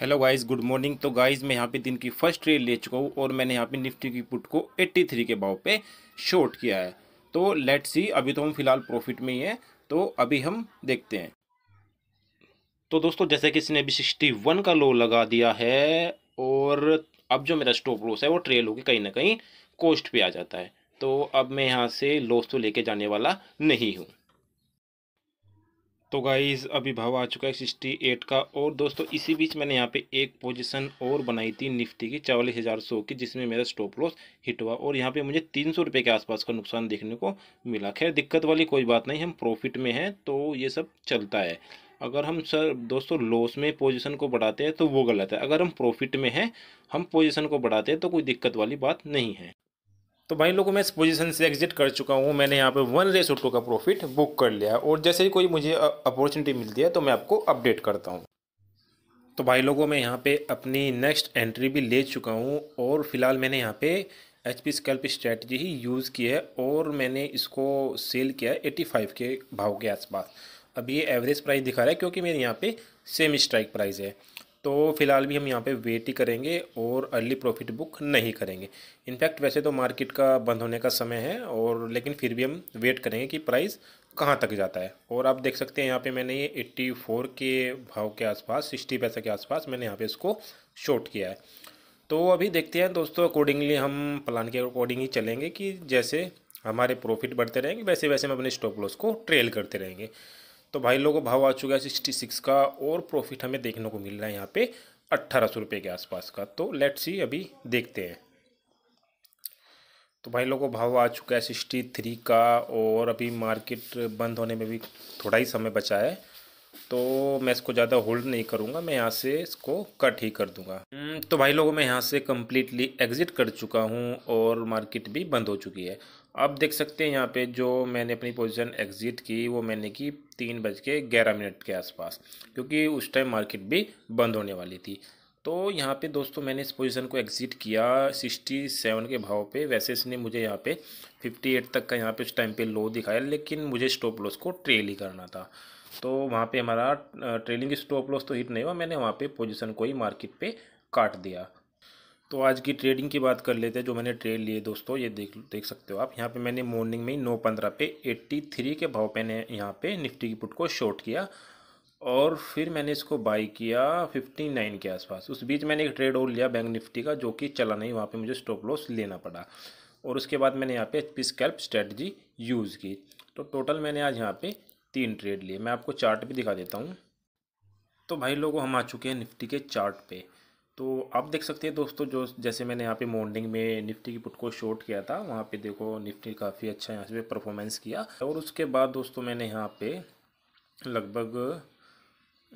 hello guys good morning तो guys मैं यहाँ पे दिन की फर्स्ट ट्रेड ले चुका हूँ और मैंने यहाँ पे निफ्टी की पुट को 83 के भाव पे शॉर्ट किया है तो लेट्स सी अभी तो हम फिलहाल प्रॉफिट में ही हैं तो अभी हम देखते हैं तो दोस्तों जैसे कि इसने अभी सिक्सटी वन का लो लगा दिया है और अब जो मेरा स्टॉप लॉस है वो ट्रेल होकर कहीं ना कहीं कोस्ट पर आ जाता है तो अब मैं यहाँ से लॉस तो लेके जाने वाला नहीं हूँ तो गाइज अभी भाव आ चुका है सिक्सटी एट का और दोस्तों इसी बीच मैंने यहाँ पे एक पोजीशन और बनाई थी निफ्टी की चवालीस हज़ार सौ की जिसमें मेरा स्टॉप लॉस हिट हुआ और यहाँ पे मुझे तीन सौ रुपये के आसपास का नुकसान देखने को मिला खैर दिक्कत वाली कोई बात नहीं हम प्रॉफिट में हैं तो ये सब चलता है अगर हम सर दोस्तों लॉस में पोजिशन को बढ़ाते हैं तो वो गलत है अगर हम प्रॉफिट में हैं हम पोजिशन को बढ़ाते हैं तो कोई दिक्कत वाली बात नहीं है तो भाई लोगों मैं इस पोजीशन से एग्जिट कर चुका हूँ मैंने यहाँ पे वन रेस ऑटो का प्रॉफिट बुक कर लिया और जैसे ही कोई मुझे अपॉर्चुनिटी मिलती है तो मैं आपको अपडेट करता हूँ तो भाई लोगों मैं यहाँ पे अपनी नेक्स्ट एंट्री भी ले चुका हूँ और फिलहाल मैंने यहाँ पे एच पी स्कैल्प स्ट्रैटी ही यूज़ की है और मैंने इसको सेल किया है एटी फाइव के भाव के आसपास अब ये एवरेज प्राइस दिखा रहा है क्योंकि मेरे यहाँ पे सेम स्ट्राइक प्राइस है तो फिलहाल भी हम यहाँ पे वेट ही करेंगे और अर्ली प्रॉफिट बुक नहीं करेंगे इनफैक्ट वैसे तो मार्केट का बंद होने का समय है और लेकिन फिर भी हम वेट करेंगे कि प्राइस कहाँ तक जाता है और आप देख सकते हैं यहाँ पे मैंने ये 84 के भाव के आसपास 60 पैसे के आसपास मैंने यहाँ पे इसको शॉर्ट किया है तो अभी देखते हैं दोस्तों अकॉर्डिंगली हम प्लान के अकॉर्डिंग ही चलेंगे कि जैसे हमारे प्रॉफिट बढ़ते रहेंगे वैसे वैसे हम अपने स्टॉप लॉस को ट्रेल करते रहेंगे तो भाई लोगों भाव आ चुका है सिक्सटी सिक्स का और प्रॉफिट हमें देखने को मिल रहा है यहाँ पे अट्ठारह सौ रुपये के आसपास का तो लेट्स सी अभी देखते हैं तो भाई लोगों भाव आ चुका है सिक्सटी थ्री का और अभी मार्केट बंद होने में भी थोड़ा ही समय बचा है तो मैं इसको ज़्यादा होल्ड नहीं करूँगा मैं यहाँ से इसको कट ही कर दूँगा हम्म, तो भाई लोगों मैं यहाँ से कम्प्लीटली एग्ज़िट कर चुका हूँ और मार्केट भी बंद हो चुकी है अब देख सकते हैं यहाँ पे जो मैंने अपनी पोजीशन एग्ज़िट की वो मैंने की तीन बज के ग्यारह मिनट के आसपास क्योंकि उस टाइम मार्केट भी बंद होने वाली थी तो यहाँ पे दोस्तों मैंने इस पोजीशन को एग्ज़िट किया सिक्सटी सेवन के भाव पे वैसे इसने मुझे यहाँ पे फिफ्टी एट तक का यहाँ पे उस टाइम पे लो दिखाया लेकिन मुझे स्टॉप लॉस को ट्रेल ही करना था तो वहाँ पे हमारा ट्रेलिंग स्टॉप लॉस तो हिट नहीं हुआ मैंने वहाँ पे पोजीशन को ही मार्केट पे काट दिया तो आज की ट्रेडिंग की बात कर लेते हैं जो मैंने ट्रेड लिए दोस्तों ये देख देख सकते हो आप यहाँ पे मैंने मॉर्निंग में ही नौ पंद्रह पे एट्टी थ्री के भाव पे ने यहाँ पे निफ्टी की पुट को शॉर्ट किया और फिर मैंने इसको बाई किया फिफ्टी नाइन के आसपास उस बीच मैंने एक ट्रेड और लिया बैंक निफ्टी का जो कि चला नहीं वहाँ पर मुझे स्टॉप लॉस लेना पड़ा और उसके बाद मैंने यहाँ पे H P scalp strategy use की तो टोटल मैंने आज यहाँ पे तीन ट्रेड लिए मैं आपको चार्ट भी दिखा देता हूँ तो भाई लोगों हम आ चुके हैं निफ्टी के चार्ट पे तो आप देख सकते हैं दोस्तों जो जैसे मैंने यहाँ पे मॉर्निंग में निफ्टी की पुट को शॉर्ट किया था वहाँ पे देखो निफ्टी काफ़ी अच्छा यहाँ से परफॉर्मेंस किया और उसके बाद दोस्तों मैंने यहाँ पे लगभग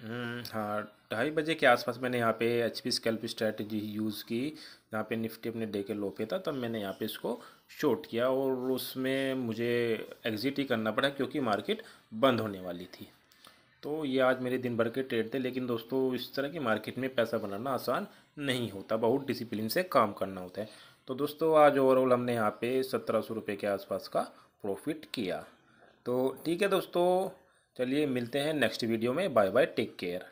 हम्म, हाँ ढाई बजे के आसपास मैंने यहाँ पे H P scalp strategy use की जहाँ पे निफ्टी अपने डे के लो पे था तब मैंने यहाँ पे इसको शॉर्ट किया और उसमें मुझे एग्जिट ही करना पड़ा क्योंकि मार्केट बंद होने वाली थी तो ये आज मेरे दिन भर के ट्रेड थे लेकिन दोस्तों इस तरह की मार्केट में पैसा बनाना आसान नहीं होता बहुत डिसिप्लिन से काम करना होता है तो दोस्तों आज ओवरऑल हमने यहाँ पे सत्रह सौ रुपये के आसपास का प्रॉफिट किया तो ठीक है दोस्तों चलिए मिलते हैं नेक्स्ट वीडियो में बाय बाय टेक केयर